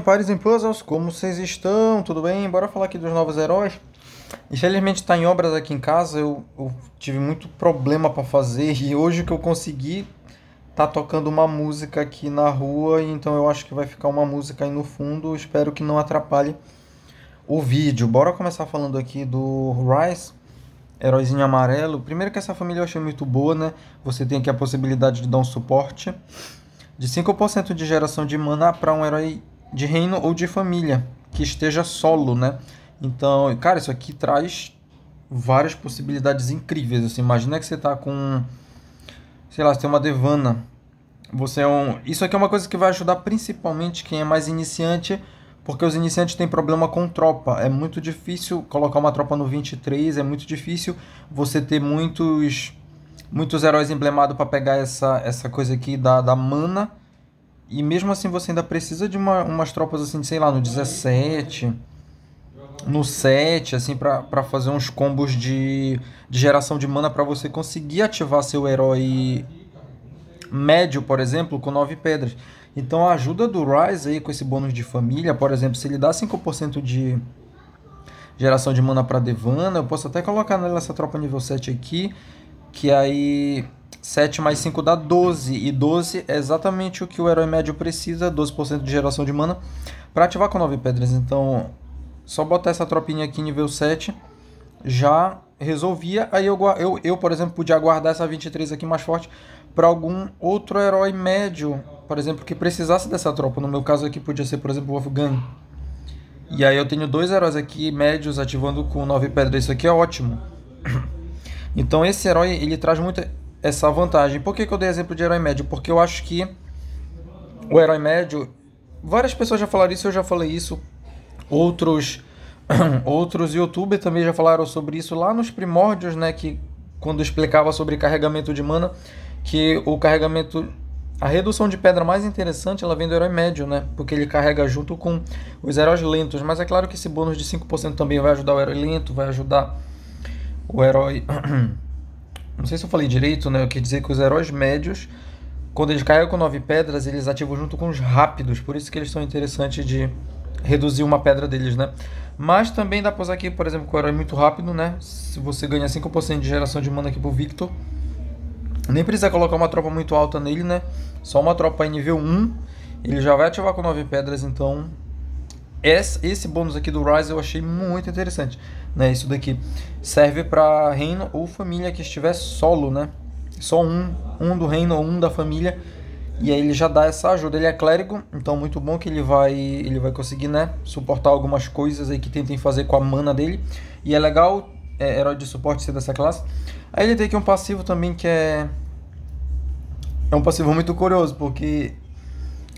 Olhem, pares em puzzles, como vocês estão? Tudo bem? Bora falar aqui dos novos heróis. Infelizmente está em obras aqui em casa, eu, eu tive muito problema para fazer e hoje o que eu consegui tá tocando uma música aqui na rua, então eu acho que vai ficar uma música aí no fundo, espero que não atrapalhe o vídeo. Bora começar falando aqui do Rice, heróizinho amarelo. Primeiro que essa família eu achei muito boa, né? Você tem aqui a possibilidade de dar um suporte de 5% de geração de mana para um herói de reino ou de família, que esteja solo, né? Então, cara, isso aqui traz várias possibilidades incríveis. Assim, imagina que você tá com, sei lá, você tem uma devana. Você é um, isso aqui é uma coisa que vai ajudar principalmente quem é mais iniciante, porque os iniciantes têm problema com tropa. É muito difícil colocar uma tropa no 23, é muito difícil você ter muitos muitos heróis emblemados para pegar essa essa coisa aqui da, da mana e mesmo assim você ainda precisa de uma, umas tropas assim, sei lá, no 17, no 7, assim, para fazer uns combos de, de geração de mana para você conseguir ativar seu herói médio, por exemplo, com 9 pedras. Então a ajuda do Rise aí com esse bônus de família, por exemplo, se ele dá 5% de geração de mana para Devana, eu posso até colocar nela essa tropa nível 7 aqui, que aí 7 mais 5 dá 12, e 12 é exatamente o que o herói médio precisa, 12% de geração de mana, para ativar com 9 pedras. Então, só botar essa tropinha aqui nível 7 já resolvia. Aí eu, eu, eu por exemplo, podia aguardar essa 23 aqui mais forte para algum outro herói médio, por exemplo, que precisasse dessa tropa. No meu caso aqui podia ser, por exemplo, o Afghan. E aí eu tenho dois heróis aqui médios ativando com 9 pedras. Isso aqui é ótimo. Então esse herói, ele traz muita essa vantagem. Por que, que eu dei exemplo de herói médio? Porque eu acho que o herói médio. Várias pessoas já falaram isso, eu já falei isso. Outros outros youtubers também já falaram sobre isso lá nos primórdios, né? Que quando explicava sobre carregamento de mana, que o carregamento. A redução de pedra mais interessante ela vem do herói médio, né? Porque ele carrega junto com os heróis lentos. Mas é claro que esse bônus de 5% também vai ajudar o herói lento, vai ajudar o herói. Não sei se eu falei direito, né? Eu quis dizer que os heróis médios, quando eles caem com nove pedras, eles ativam junto com os rápidos. Por isso que eles são interessantes de reduzir uma pedra deles, né? Mas também dá pra usar aqui, por exemplo, com o herói muito rápido, né? Se você ganha 5% de geração de mana aqui pro Victor. Nem precisa colocar uma tropa muito alta nele, né? Só uma tropa em nível 1. Ele já vai ativar com 9 pedras, então... Esse, esse bônus aqui do Rise eu achei muito interessante. Né? Isso daqui serve para reino ou família que estiver solo, né? Só um, um do reino ou um da família. E aí ele já dá essa ajuda. Ele é clérigo, então muito bom que ele vai, ele vai conseguir, né, suportar algumas coisas aí que tentem fazer com a mana dele. E é legal é, herói de suporte ser dessa classe. Aí ele tem aqui um passivo também que é é um passivo muito curioso, porque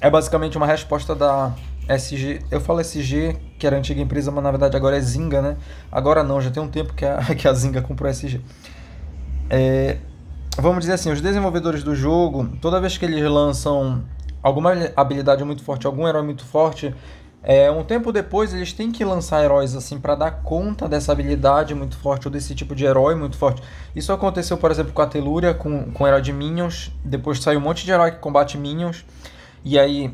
é basicamente uma resposta da SG, eu falo SG, que era antiga empresa, mas na verdade agora é Zinga, né? Agora não, já tem um tempo que a, que a Zinga comprou a SG. É, vamos dizer assim, os desenvolvedores do jogo, toda vez que eles lançam alguma habilidade muito forte, algum herói muito forte, é, um tempo depois eles têm que lançar heróis assim para dar conta dessa habilidade muito forte ou desse tipo de herói muito forte. Isso aconteceu, por exemplo, com a Telúria, com, com o herói de Minions, depois saiu um monte de herói que combate Minions, e aí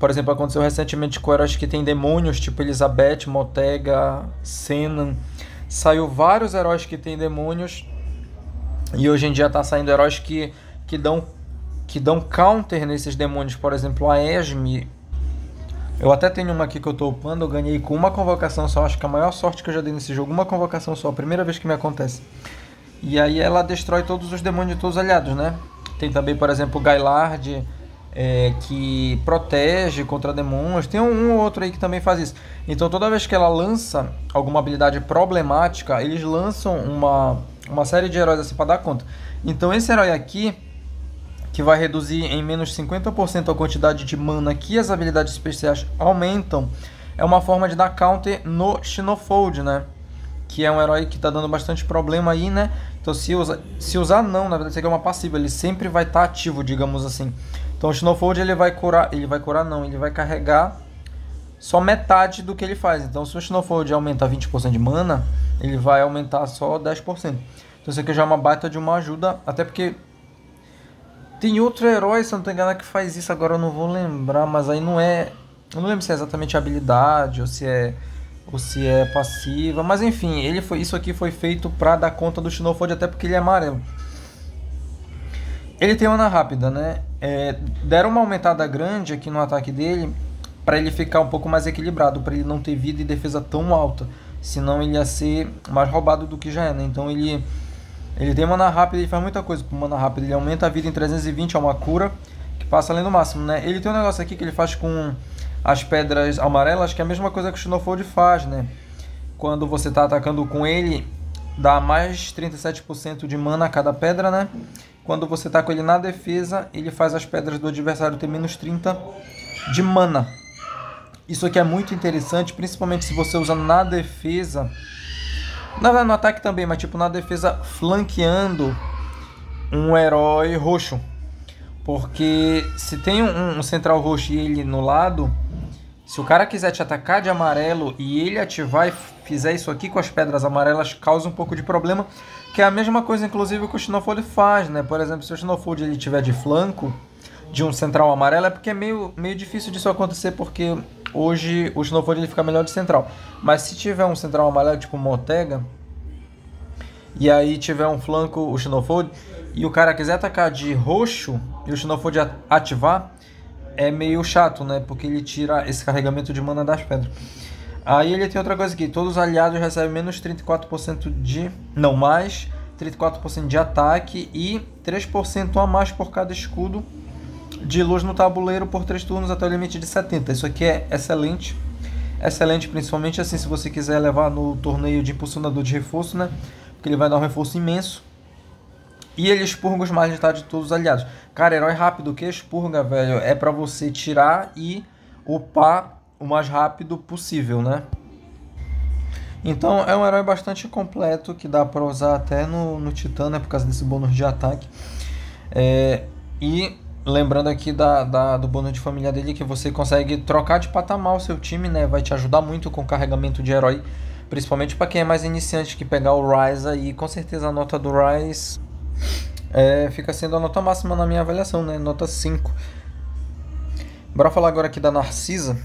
por exemplo, aconteceu recentemente com heróis que tem demônios, tipo Elizabeth, Motega, Senan. Saiu vários heróis que tem demônios. E hoje em dia tá saindo heróis que, que dão que dão counter nesses demônios. Por exemplo, a Esme. Eu até tenho uma aqui que eu tô upando. Eu ganhei com uma convocação só. Acho que a maior sorte que eu já dei nesse jogo. Uma convocação só. A primeira vez que me acontece. E aí ela destrói todos os demônios de todos os aliados, né? Tem também, por exemplo, Gailard é, que protege contra demônios. Tem um, um outro aí que também faz isso. Então toda vez que ela lança alguma habilidade problemática, eles lançam uma, uma série de heróis assim para dar conta. Então esse herói aqui, que vai reduzir em menos 50% a quantidade de mana que as habilidades especiais aumentam, é uma forma de dar counter no Xenofold, né? Que é um herói que tá dando bastante problema aí, né? Então se, usar se usar não, na verdade isso aqui é uma passiva, ele sempre vai estar tá ativo, digamos assim. Então o Snowfold ele vai curar, ele vai curar não, ele vai carregar só metade do que ele faz. Então se o Snowfold aumentar 20% de mana, ele vai aumentar só 10%. Então isso aqui já é uma baita de uma ajuda, até porque tem outro herói, se eu não tô enganado, que faz isso, agora eu não vou lembrar, mas aí não é... Eu não lembro se é exatamente habilidade ou se é ou se é passiva, mas enfim, ele foi isso aqui foi feito para dar conta do Xenofold até porque ele é amarelo. Ele tem mana rápida, né? é, deram uma aumentada grande aqui no ataque dele para ele ficar um pouco mais equilibrado, para ele não ter vida e defesa tão alta, senão ele ia ser mais roubado do que já é, né? Então ele ele tem mana rápida, ele faz muita coisa com mana rápida, ele aumenta a vida em 320, é uma cura que passa além do máximo, né? Ele tem um negócio aqui que ele faz com as pedras amarelas, que é a mesma coisa que o Xenofold faz, né? Quando você tá atacando com ele, dá mais 37% de mana a cada pedra, né? Quando você tá com ele na defesa, ele faz as pedras do adversário ter menos 30 de mana. Isso aqui é muito interessante, principalmente se você usa na defesa. não no ataque também, mas tipo na defesa flanqueando um herói roxo. Porque se tem um, um central roxo e ele no lado, se o cara quiser te atacar de amarelo e ele ativar e fizer isso aqui com as pedras amarelas, causa um pouco de problema. Que é a mesma coisa, inclusive, que o Xenofold faz, né? Por exemplo, se o Xenofold ele tiver de flanco de um central amarelo, é porque é meio, meio difícil disso acontecer, porque hoje o Xenofold ele fica melhor de central. Mas se tiver um central amarelo, tipo Motega, e aí tiver um flanco, o Xenofold, e o cara quiser atacar de roxo e o Xenofold ativar, é meio chato, né? Porque ele tira esse carregamento de mana das pedras. Aí ele tem outra coisa aqui: todos os aliados recebem menos 34% de. Não, mais 34% de ataque e 3% a mais por cada escudo de luz no tabuleiro por 3 turnos até o limite de 70. Isso aqui é excelente. Excelente, principalmente assim, se você quiser levar no torneio de impulsionador de reforço, né? Porque ele vai dar um reforço imenso. E ele expurga os mais de todos os aliados. Cara, herói rápido que expurga, velho, é para você tirar e upar o mais rápido possível, né? Então é um herói bastante completo que dá para usar até no, no Titã, né? Por causa desse bônus de ataque. É, e lembrando aqui da, da, do bônus de família dele que você consegue trocar de patamar o seu time, né? Vai te ajudar muito com o carregamento de herói. Principalmente para quem é mais iniciante que pegar o Rise aí, com certeza a nota do Rise é, fica sendo a nota máxima na minha avaliação, né? Nota 5. Bora falar agora aqui da Narcisa.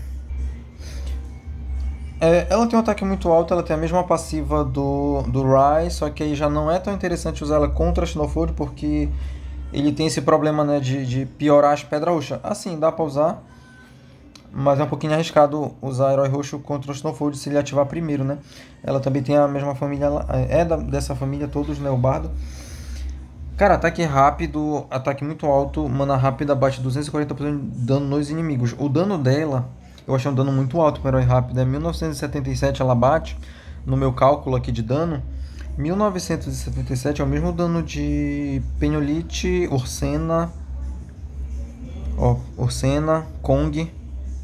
É, ela tem um ataque muito alto, ela tem a mesma passiva do, do Rai, só que aí já não é tão interessante usar ela contra Snowfold, porque ele tem esse problema né, de, de piorar as pedras roxas. Assim, dá pra usar, mas é um pouquinho arriscado usar Herói Roxo contra o Snowfold se ele ativar primeiro, né? Ela também tem a mesma família, é, é da, dessa família todos, né, o Bardo. Cara, ataque rápido, ataque muito alto, mana rápida bate 240% de dano nos inimigos. O dano dela, eu achei um dano muito alto para o herói rápido, é 1977 ela bate, no meu cálculo aqui de dano. 1977 é o mesmo dano de Penolite, Orsena, ó, Orsena, Kong,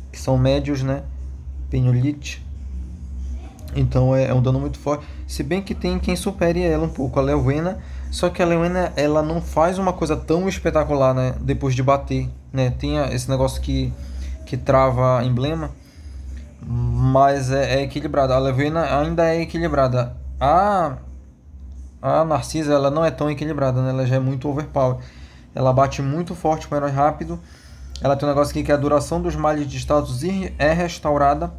que são médios, né? Penolite. Então é, é um dano muito forte. Se bem que tem quem supere ela um pouco, a Leuena só que a Lewena, ela não faz uma coisa tão espetacular, né? Depois de bater, né? Tem esse negócio que, que trava emblema, mas é, é equilibrada. A Lewena ainda é equilibrada. A, a Narcisa, ela não é tão equilibrada, né? Ela já é muito overpower. Ela bate muito forte com herói rápido. Ela tem um negócio aqui que é a duração dos males de status é restaurada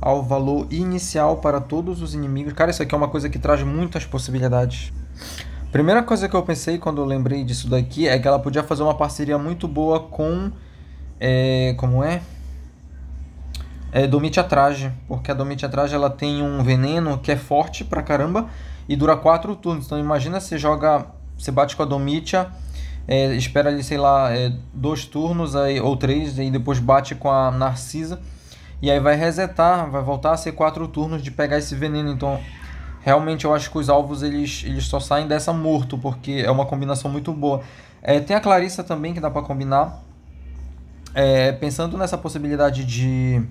ao valor inicial para todos os inimigos. Cara, isso aqui é uma coisa que traz muitas possibilidades. Primeira coisa que eu pensei quando eu lembrei disso daqui é que ela podia fazer uma parceria muito boa com. É, como é? É Domitia Traje, porque a Domitia Traje ela tem um veneno que é forte pra caramba e dura 4 turnos. Então imagina você joga, você bate com a Domitia, é, espera ali, sei lá, é, dois turnos aí, ou três, e depois bate com a Narcisa. E aí vai resetar, vai voltar a ser quatro turnos de pegar esse veneno. Então realmente eu acho que os alvos eles, eles só saem dessa morto, porque é uma combinação muito boa. É, tem a Clarissa também que dá para combinar. É, pensando nessa possibilidade de.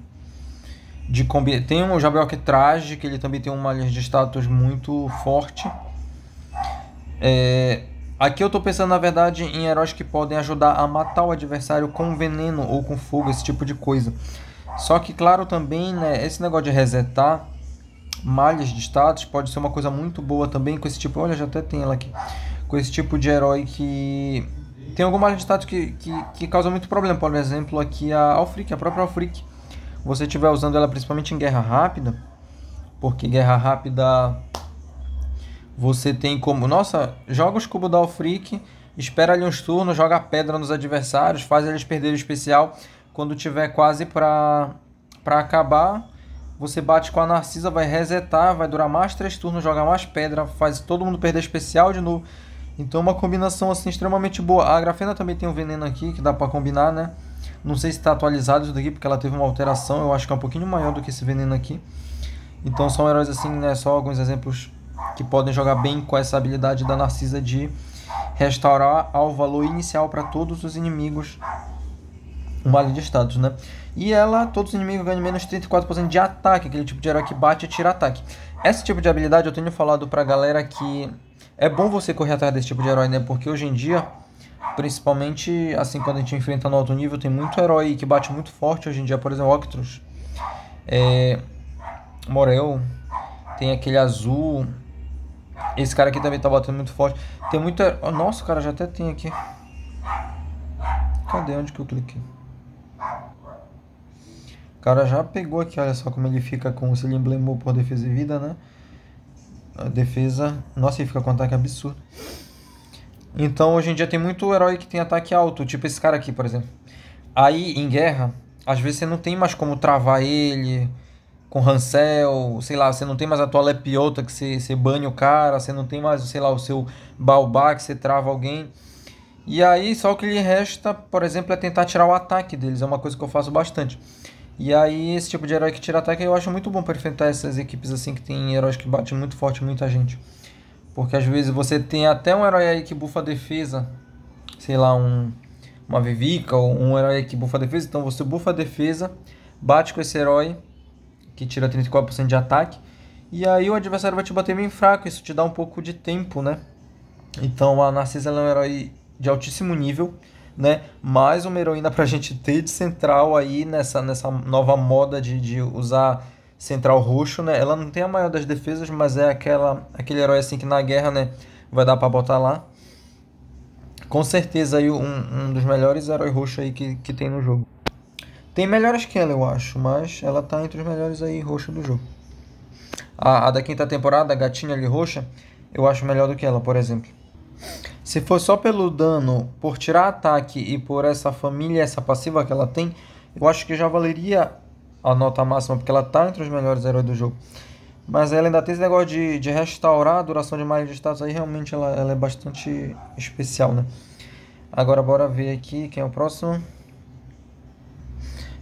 de combi... Tem o um Jabel que Traje, que ele também tem uma linha de status muito forte. É, aqui eu tô pensando, na verdade, em heróis que podem ajudar a matar o adversário com veneno ou com fogo, esse tipo de coisa. Só que, claro, também, né, esse negócio de resetar malhas de status pode ser uma coisa muito boa também com esse tipo. Olha, já até tem ela aqui. Com esse tipo de herói que. Tem alguma malha de status que, que, que causa muito problema. Por exemplo, aqui a Alfric, a própria Alfric. Você estiver usando ela principalmente em guerra rápida. Porque guerra rápida. Você tem como. Nossa, joga os cubos da Alfric. Espera ali uns turnos, joga pedra nos adversários, faz eles perderem o especial quando tiver quase para pra acabar você bate com a Narcisa, vai resetar, vai durar mais três turnos, joga mais pedra, faz todo mundo perder especial de novo. Então é uma combinação assim extremamente boa. A Grafena também tem um veneno aqui que dá para combinar, né? Não sei se está atualizado isso daqui, porque ela teve uma alteração. Eu acho que é um pouquinho maior do que esse veneno aqui. Então são heróis assim, né? Só alguns exemplos que podem jogar bem com essa habilidade da Narcisa de restaurar ao valor inicial para todos os inimigos o um vale de status, né? E ela, todos os inimigos ganham menos 34% de ataque, aquele tipo de herói que bate e tira ataque. Esse tipo de habilidade eu tenho falado pra galera que é bom você correr atrás desse tipo de herói, né? Porque hoje em dia, principalmente assim, quando a gente enfrenta no alto nível, tem muito herói que bate muito forte hoje em dia. Por exemplo, Octrus, é... Morel, tem aquele azul. Esse cara aqui também tá batendo muito forte. Tem muito. Nossa, cara, já até tem aqui. Cadê onde que eu cliquei? cara já pegou aqui, olha só como ele fica com. Se ele emblemou por defesa e vida, né? A defesa. Nossa, ele fica com ataque absurdo. Então hoje em dia tem muito herói que tem ataque alto, tipo esse cara aqui, por exemplo. Aí em guerra, às vezes você não tem mais como travar ele com rancel sei lá, você não tem mais a tua lepiota que você, você banha o cara, você não tem mais, sei lá, o seu Baobá que você trava alguém. E aí só o que lhe resta, por exemplo, é tentar tirar o ataque deles, é uma coisa que eu faço bastante. E aí, esse tipo de herói que tira ataque eu acho muito bom para enfrentar essas equipes assim que tem heróis que batem muito forte muita gente. Porque às vezes você tem até um herói aí que bufa a defesa, sei lá, um uma Vivica ou um herói que bufa a defesa, então você bufa a defesa, bate com esse herói que tira 34% de ataque, e aí o adversário vai te bater bem fraco, isso te dá um pouco de tempo, né? Então a Narcisa é um herói de altíssimo nível né? Mais uma heroína para a gente ter de central aí nessa, nessa nova moda de, de usar central roxo, né? Ela não tem a maior das defesas, mas é aquela aquele herói assim que na guerra, né, vai dar para botar lá. Com certeza aí um, um dos melhores heróis roxo aí que, que tem no jogo. Tem melhores que ela, eu acho, mas ela tá entre os melhores aí roxo do jogo. A, a da quinta temporada, a gatinha ali roxa, eu acho melhor do que ela, por exemplo. Se for só pelo dano, por tirar ataque e por essa família, essa passiva que ela tem, eu acho que já valeria a nota máxima, porque ela tá entre os melhores heróis do jogo. Mas ela ainda tem esse negócio de, de restaurar a duração de magia de status aí, realmente ela, ela é bastante especial, né? Agora bora ver aqui quem é o próximo.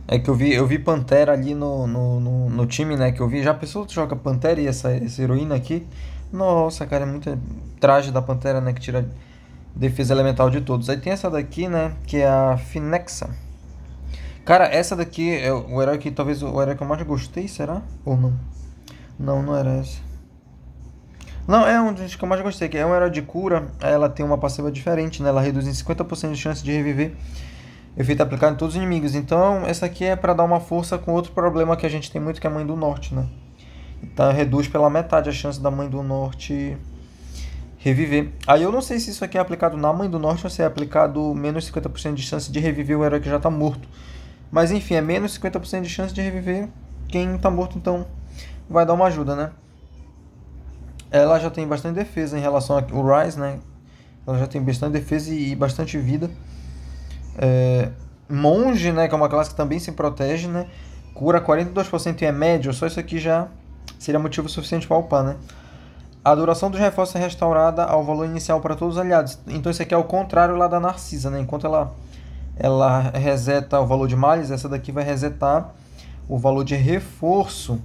É que eu vi, eu vi Pantera ali no, no, no, no time, né? Que eu vi. Já pensou que joga Pantera e essa, essa heroína aqui? Nossa, cara, é muito traje da Pantera, né? Que tira defesa elemental de todos. Aí tem essa daqui, né? Que é a Finexa. Cara, essa daqui é o herói que talvez o herói que eu mais gostei, será? Ou não? Não, não era essa. Não, é um dos que eu mais gostei, que é um herói de cura, ela tem uma passiva diferente, né? Ela reduz em 50% de chance de reviver. Efeito aplicado em todos os inimigos. Então, essa aqui é para dar uma força com outro problema que a gente tem muito, que é a Mãe do Norte, né? Então, reduz pela metade a chance da Mãe do Norte reviver. Aí eu não sei se isso aqui é aplicado na Mãe do Norte ou se é aplicado menos 50% de chance de reviver o herói que já está morto. Mas enfim, é menos 50% de chance de reviver quem está morto, então vai dar uma ajuda, né? Ela já tem bastante defesa em relação ao Rise, né? Ela já tem bastante defesa e bastante vida. É... Monge, né? Que é uma classe que também se protege, né? Cura 42% e é médio. Só isso aqui já seria motivo suficiente para upar, né? A duração dos reforços é restaurada ao valor inicial para todos os aliados. Então isso aqui é o contrário lá da Narcisa, né? Enquanto ela, ela reseta o valor de males, essa daqui vai resetar o valor de reforço.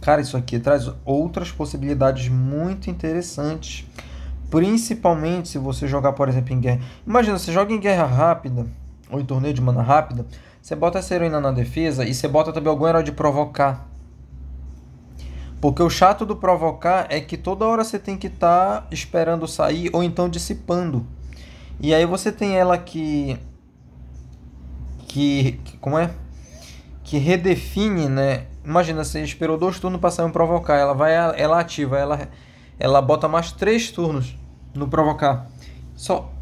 Cara, isso aqui traz outras possibilidades muito interessantes. Principalmente se você jogar, por exemplo, em guerra. Imagina, você joga em guerra rápida, ou em torneio de mana rápida, você bota essa heroína na defesa e você bota também algum herói de provocar. Porque o chato do provocar é que toda hora você tem que estar tá esperando sair ou então dissipando. E aí você tem ela que que, que como é? Que redefine, né? Imagina você esperou dois turnos para sair um provocar, ela vai ela ativa, ela ela bota mais três turnos no provocar. Só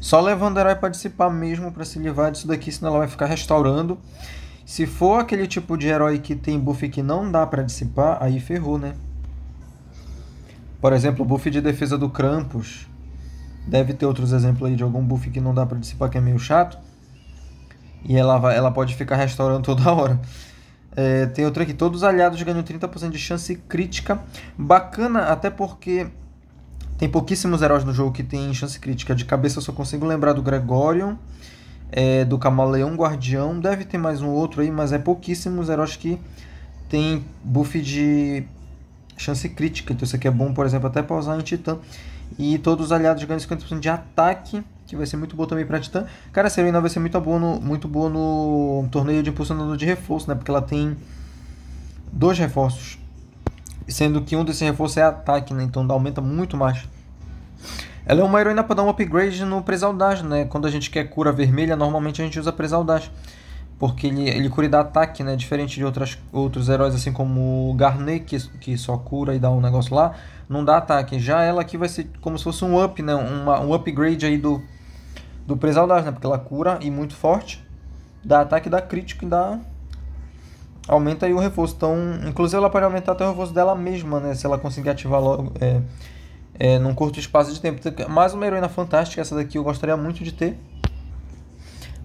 só levando o herói para dissipar mesmo para se livrar disso daqui, senão ela vai ficar restaurando se for aquele tipo de herói que tem buff que não dá para dissipar, aí ferrou, né? Por exemplo, o buff de defesa do Krampus. Deve ter outros exemplos aí de algum buff que não dá para dissipar, que é meio chato. E ela, vai, ela pode ficar restaurando toda hora. É, tem outra aqui, todos os aliados ganham 30% de chance crítica. Bacana, até porque tem pouquíssimos heróis no jogo que tem chance crítica. De cabeça eu só consigo lembrar do Gregorion é, do Camaleão Guardião. Deve ter mais um outro aí, mas é pouquíssimos heróis que tem buff de chance crítica. Então isso aqui é bom, por exemplo, até para usar em Titã. E todos os aliados ganham 50% de ataque, que vai ser muito bom também para Titã. Cara, essa heroína vai ser muito boa no, muito boa no torneio de impulsionador de reforço, né? Porque ela tem dois reforços. Sendo que um desses reforços é ataque, né? Então aumenta muito mais. Ela é uma heroína para dar um upgrade no Presaldage, né? Quando a gente quer cura vermelha, normalmente a gente usa Presaldage. Porque ele, ele cura e dá ataque, né? Diferente de outras, outros heróis, assim como o Garnet, que, que só cura e dá um negócio lá, não dá ataque. Já ela aqui vai ser como se fosse um up, né? Uma, um upgrade aí do, do Presaldage, né? Porque ela cura e muito forte, dá ataque, dá crítico e dá aumenta aí o reforço. Então, inclusive ela pode aumentar até o reforço dela mesma, né? Se ela conseguir ativar logo, é, é, num curto espaço de tempo. Mais uma heroína fantástica, essa daqui eu gostaria muito de ter.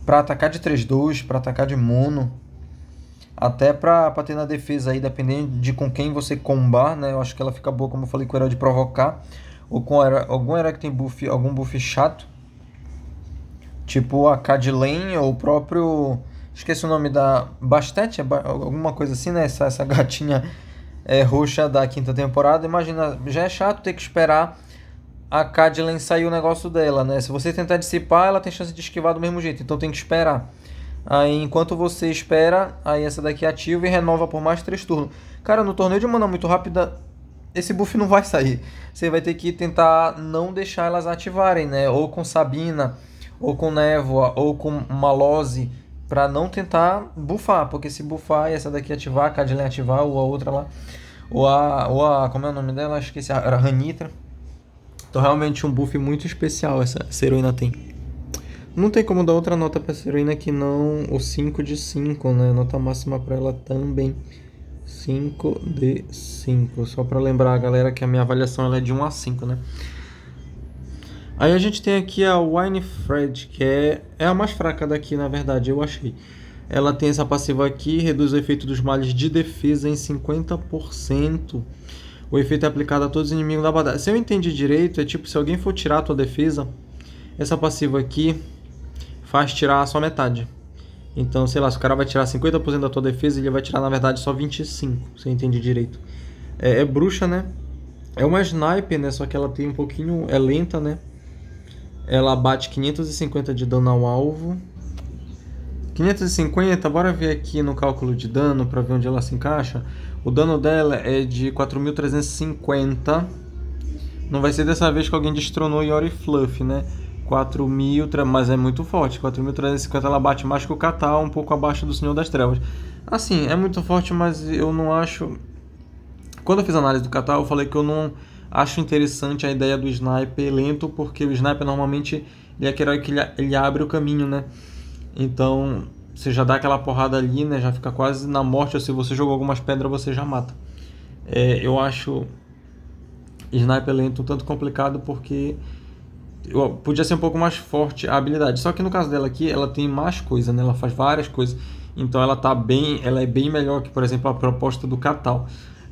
Para atacar de 3-2, para atacar de mono. Até para ter na defesa aí, dependendo de com quem você combar, né? Eu acho que ela fica boa, como eu falei, com o herói de provocar. Ou com algum herói que tem buff, algum buff chato. Tipo a Cadillac ou o próprio... Esqueci o nome da... Bastete? É alguma coisa assim, né? Essa, essa gatinha é, Ruxa da quinta temporada. Imagina, já é chato ter que esperar a Cadillac sair o negócio dela, né? Se você tentar dissipar, ela tem chance de esquivar do mesmo jeito, então tem que esperar. Aí enquanto você espera, aí essa daqui é ativa e renova por mais três turnos. Cara, no torneio de mana muito rápida, esse buff não vai sair. Você vai ter que tentar não deixar elas ativarem, né? Ou com Sabina, ou com Névoa, ou com Malose para não tentar bufar, porque se bufar e essa daqui ativar, a Cadillac ativar, ou a outra lá, ou a, ou a como é o nome dela? Esqueci, era Hanitra. Então realmente um buff muito especial essa, essa heroína tem. Não tem como dar outra nota pra essa heroína que não o 5 de 5, né? Nota máxima para ela também. 5 de 5. Só para lembrar a galera que a minha avaliação ela é de 1 a 5, né? Aí a gente tem aqui a Winefred, que é, é a mais fraca daqui, na verdade, eu achei. Ela tem essa passiva aqui, reduz o efeito dos males de defesa em 50%. O efeito é aplicado a todos os inimigos da batalha. Se eu entendi direito, é tipo, se alguém for tirar a tua defesa, essa passiva aqui faz tirar só metade. Então, sei lá, se o cara vai tirar 50% da tua defesa, ele vai tirar, na verdade, só 25%, se eu entendi direito. É, é bruxa, né? É uma sniper, né? Só que ela tem um pouquinho... é lenta, né? Ela bate 550 de dano ao alvo. 550, bora ver aqui no cálculo de dano para ver onde ela se encaixa. O dano dela é de 4.350. Não vai ser dessa vez que alguém destronou Yori Fluff, né? 4.000, mas é muito forte. 4.350 ela bate mais que o Catal, um pouco abaixo do Senhor das Trevas. Assim, é muito forte, mas eu não acho. Quando eu fiz a análise do Catal, eu falei que eu não Acho interessante a ideia do sniper é lento, porque o sniper normalmente ele é aquele herói que ele abre o caminho, né? Então você já dá aquela porrada ali, né? Já fica quase na morte. Ou se você jogou algumas pedras, você já mata. É, eu acho sniper lento um tanto complicado porque eu, podia ser um pouco mais forte a habilidade. Só que no caso dela aqui, ela tem mais coisa, né? Ela faz várias coisas. Então ela tá bem, ela é bem melhor que, por exemplo, a proposta do Catal.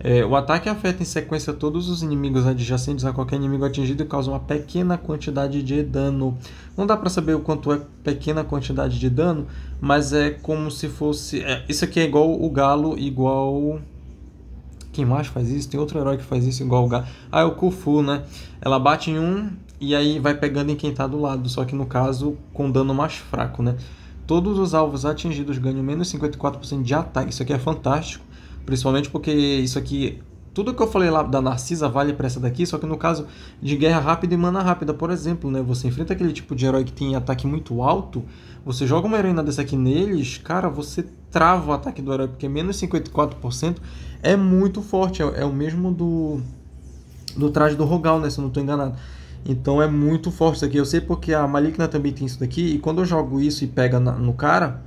É, o ataque afeta em sequência todos os inimigos adjacentes a qualquer inimigo atingido e causa uma pequena quantidade de dano. Não dá para saber o quanto é pequena quantidade de dano, mas é como se fosse. É, isso aqui é igual o galo, igual. Quem mais faz isso? Tem outro herói que faz isso igual o galo. Ah, é o Kufu, né? Ela bate em um e aí vai pegando em quem tá do lado, só que no caso com dano mais fraco, né? Todos os alvos atingidos ganham menos 54% de ataque. Isso aqui é fantástico Principalmente porque isso aqui. Tudo que eu falei lá da Narcisa vale para essa daqui, só que no caso de guerra rápida e mana rápida, por exemplo, né? Você enfrenta aquele tipo de herói que tem ataque muito alto, você joga uma heroína dessa aqui neles, cara, você trava o ataque do herói, porque menos 54% é muito forte. É, é o mesmo do, do traje do Rogal, né? Se eu não tô enganado. Então é muito forte isso aqui. Eu sei porque a Maligna também tem isso daqui. E quando eu jogo isso e pega na, no cara,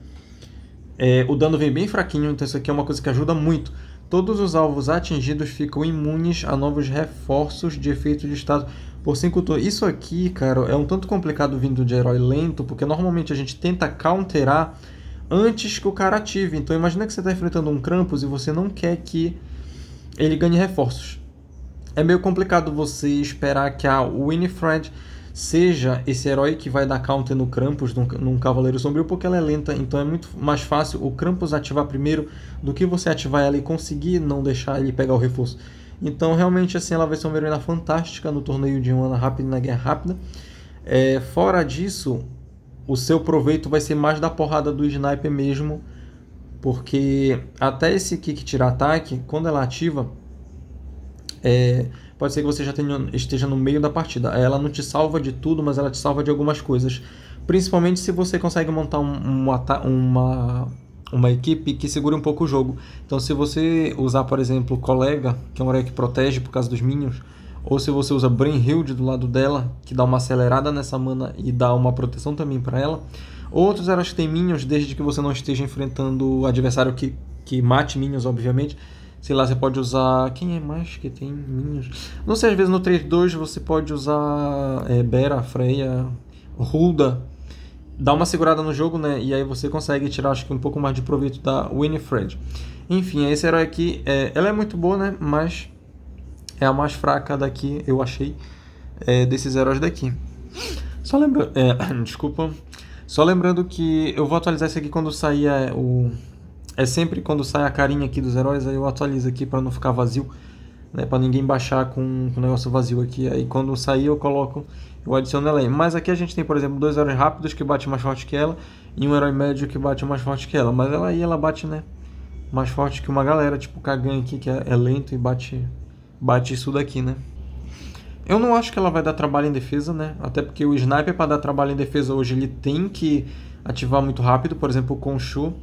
é, o dano vem bem fraquinho, então isso aqui é uma coisa que ajuda muito. Todos os alvos atingidos ficam imunes a novos reforços de efeito de estado por 5 turnos. Isso aqui, cara, é um tanto complicado vindo de herói lento, porque normalmente a gente tenta counterar antes que o cara ative. Então imagina que você está enfrentando um Krampus e você não quer que ele ganhe reforços. É meio complicado você esperar que a Winifred seja esse herói que vai dar counter no Krampus num, num, Cavaleiro Sombrio, porque ela é lenta, então é muito mais fácil o Krampus ativar primeiro do que você ativar ela e conseguir não deixar ele pegar o reforço. Então, realmente, assim, ela vai ser uma heroína fantástica no torneio de uma rápida na guerra rápida. É, fora disso, o seu proveito vai ser mais da porrada do sniper mesmo, porque até esse kick tirar ataque, quando ela ativa, é, pode ser que você já tenha, esteja no meio da partida. Ela não te salva de tudo, mas ela te salva de algumas coisas. Principalmente se você consegue montar um, um uma, uma equipe que segure um pouco o jogo. Então, se você usar, por exemplo, Colega, que é uma área que protege por causa dos minions, ou se você usa Brain Hild do lado dela, que dá uma acelerada nessa mana e dá uma proteção também para ela. Outros heróis que tem minions, desde que você não esteja enfrentando o adversário que, que mate minions, obviamente, sei lá, você pode usar. Quem é mais que tem minhas? Não sei, às vezes no 3-2 você pode usar é, Bera, Freya, Hulda. Dá uma segurada no jogo, né? E aí você consegue tirar, acho que, um pouco mais de proveito da Winifred. Enfim, esse herói aqui, é, ela é muito boa, né? Mas é a mais fraca daqui, eu achei, é, desses heróis daqui. Só lembrando. É, desculpa. Só lembrando que eu vou atualizar isso aqui quando sair é, o é sempre quando sai a carinha aqui dos heróis, aí eu atualizo aqui para não ficar vazio, né? Para ninguém baixar com, o negócio vazio aqui. Aí quando sair eu coloco, eu adiciono ela aí. Mas aqui a gente tem, por exemplo, dois heróis rápidos que batem mais forte que ela e um herói médio que bate mais forte que ela. Mas ela aí ela bate, né? Mais forte que uma galera, tipo o Kagan aqui que é, é lento e bate, bate isso daqui, né? Eu não acho que ela vai dar trabalho em defesa, né? Até porque o sniper para dar trabalho em defesa hoje ele tem que ativar muito rápido, por exemplo, o Khonshu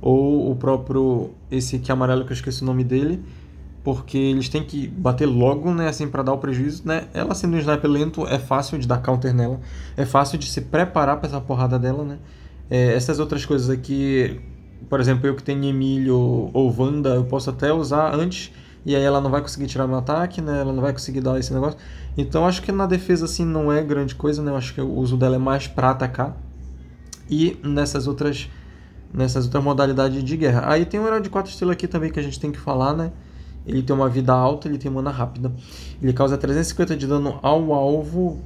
ou o próprio esse aqui amarelo que eu esqueci o nome dele, porque eles têm que bater logo, né, assim para dar o prejuízo, né? Ela sendo um sniper lento é fácil de dar counter nela, é fácil de se preparar para essa porrada dela, né? É, essas outras coisas aqui, por exemplo, eu que tenho Emílio ou Wanda, eu posso até usar antes e aí ela não vai conseguir tirar meu ataque, né? Ela não vai conseguir dar esse negócio. Então acho que na defesa assim não é grande coisa, né? Eu acho que o uso dela é mais para atacar. E nessas outras nessas outras modalidades de guerra. Aí tem um herói de 4 estrelas aqui também que a gente tem que falar, né? Ele tem uma vida alta, ele tem mana rápida. Ele causa 350 de dano ao alvo.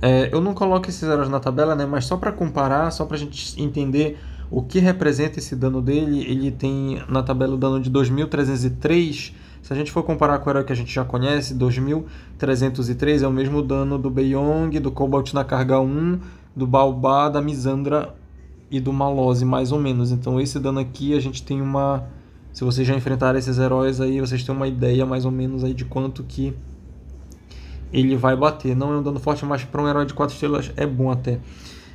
É, eu não coloco esses heróis na tabela, né? Mas só para comparar, só para a gente entender o que representa esse dano dele, ele tem na tabela o dano de 2303. Se a gente for comparar com o herói que a gente já conhece, 2303 é o mesmo dano do Beyong, do Cobalt na carga 1, do Baobá, da Misandra e do Malose, mais ou menos. Então esse dano aqui a gente tem uma... Se vocês já enfrentaram esses heróis aí, vocês têm uma ideia mais ou menos aí de quanto que ele vai bater. Não é um dano forte, mas para um herói de 4 estrelas é bom até.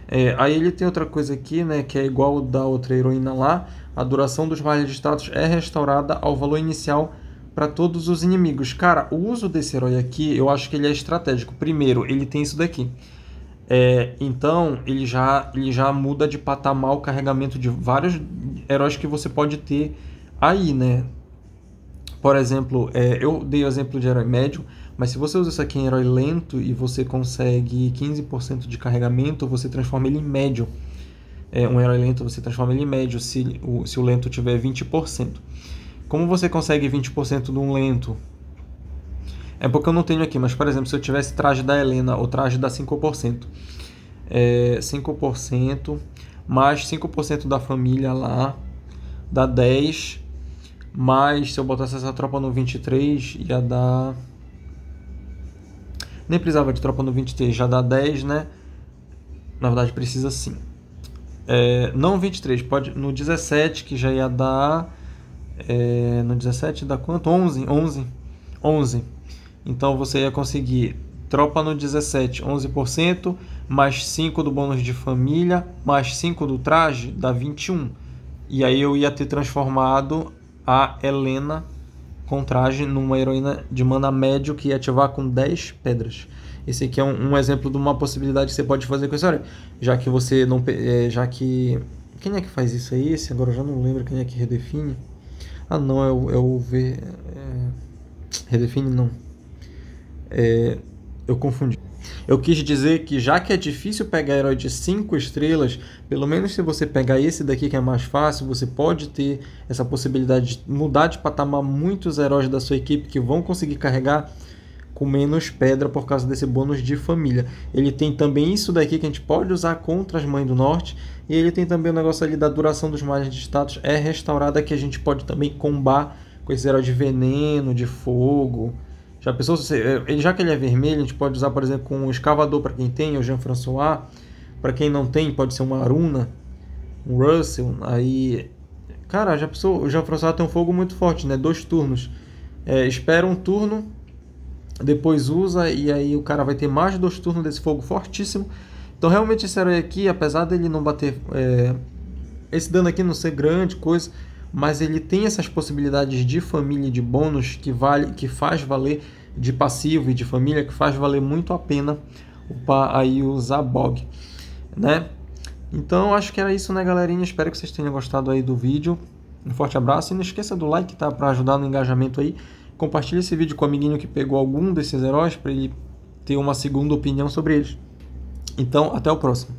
É, aí ele tem outra coisa aqui, né, que é igual da outra heroína lá. A duração dos vales de status é restaurada ao valor inicial para todos os inimigos. Cara, o uso desse herói aqui, eu acho que ele é estratégico. Primeiro, ele tem isso daqui. É, então ele já, ele já muda de patamar o carregamento de vários heróis que você pode ter aí, né? Por exemplo, é, eu dei o exemplo de herói médio, mas se você usa isso aqui em herói lento e você consegue 15% de carregamento, você transforma ele em médio. É, um herói lento você transforma ele em médio se o, se o lento tiver 20%. Como você consegue 20% de um lento é porque eu não tenho aqui, mas por exemplo, se eu tivesse traje da Helena ou traje da 5%, é, 5% mais 5% da família lá, dá 10, mas se eu botasse essa tropa no 23, ia dar. Nem precisava de tropa no 23, já dá 10, né? Na verdade, precisa sim. É, não 23, pode no 17, que já ia dar. É, no 17 dá quanto? 11, 11, 11. Então você ia conseguir tropa no 17, 11%, mais 5 do bônus de família, mais 5 do traje, dá 21. E aí eu ia ter transformado a Helena com traje numa heroína de mana médio que ia ativar com 10 pedras. Esse aqui é um, um exemplo de uma possibilidade que você pode fazer com isso, Olha, já que você não. É, já que. Quem é que faz isso aí? Esse agora eu já não lembro quem é que redefine. Ah, não, é o, é o V. É... Redefine não. É, eu confundi. Eu quis dizer que já que é difícil pegar herói de 5 estrelas, pelo menos se você pegar esse daqui que é mais fácil, você pode ter essa possibilidade de mudar de patamar muitos heróis da sua equipe que vão conseguir carregar com menos pedra por causa desse bônus de família. Ele tem também isso daqui que a gente pode usar contra as Mães do Norte, e ele tem também o negócio ali da duração dos margens de status é restaurada que a gente pode também combar com esse herói de veneno, de fogo, já pensou? Ele, é, já que ele é vermelho, a gente pode usar, por exemplo, com um escavador para quem tem, o Jean-François. Para quem não tem, pode ser uma Aruna, um Russell. Aí. Cara, já pensou? O Jean-François tem um fogo muito forte, né? Dois turnos. É, espera um turno, depois usa, e aí o cara vai ter mais dois turnos desse fogo fortíssimo. Então, realmente, esse herói aqui, apesar dele não bater. É, esse dano aqui não ser grande coisa mas ele tem essas possibilidades de família e de bônus que vale, que faz valer de passivo e de família que faz valer muito a pena upar aí o Zabog, né? Então acho que era isso, né, galerinha? Espero que vocês tenham gostado aí do vídeo. Um forte abraço e não esqueça do like, tá? Para ajudar no engajamento aí. Compartilhe esse vídeo com o amiguinho que pegou algum desses heróis para ele ter uma segunda opinião sobre eles. Então, até o próximo.